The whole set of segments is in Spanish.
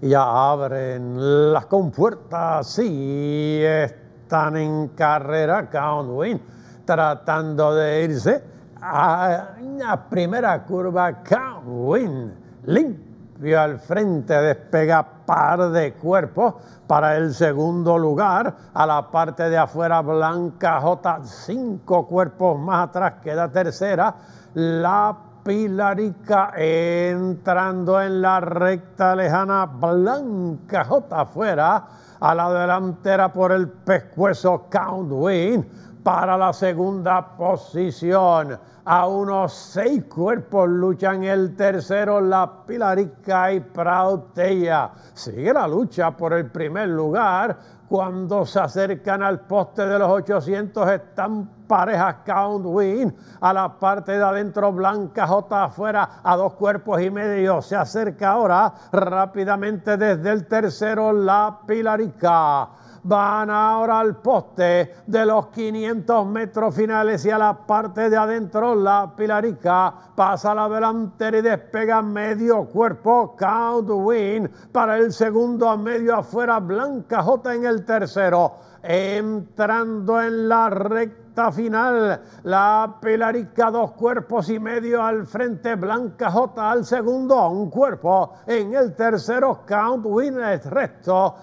ya abren las compuertas y están en carrera Countwin tratando de irse a la primera curva Countwin limpio al frente despega par de cuerpos para el segundo lugar a la parte de afuera Blanca J cinco cuerpos más atrás queda tercera la Pilarica entrando en la recta lejana. Blanca J afuera. A la delantera por el pescuezo Count Win para la segunda posición. A unos seis cuerpos luchan el tercero, la Pilarica y Prautea. Sigue la lucha por el primer lugar. Cuando se acercan al poste de los 800 están parejas Count Win. A la parte de adentro Blanca J afuera a dos cuerpos y medio. Se acerca ahora rápidamente desde el tercero la Pilarica van ahora al poste de los 500 metros finales y a la parte de adentro la Pilarica pasa a la delantera y despega medio cuerpo Count Win para el segundo a medio afuera Blanca J en el tercero entrando en la recta final. La Pilarica, dos cuerpos y medio al frente. Blanca J al segundo, un cuerpo. En el tercero, Count Win resto. recto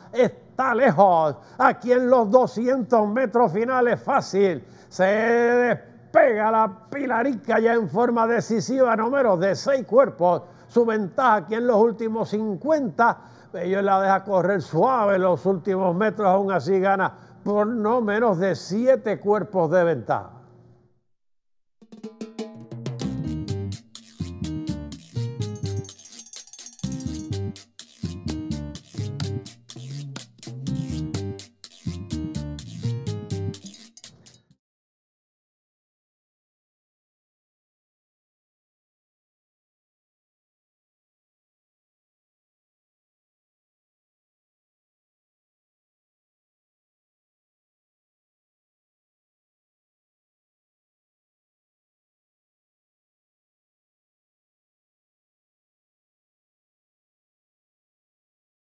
está lejos. Aquí en los 200 metros finales fácil. Se despega la pilarica ya en forma decisiva, menos de seis cuerpos. Su ventaja aquí en los últimos 50. Ellos la deja correr suave los últimos metros, aún así gana por no menos de siete cuerpos de ventaja.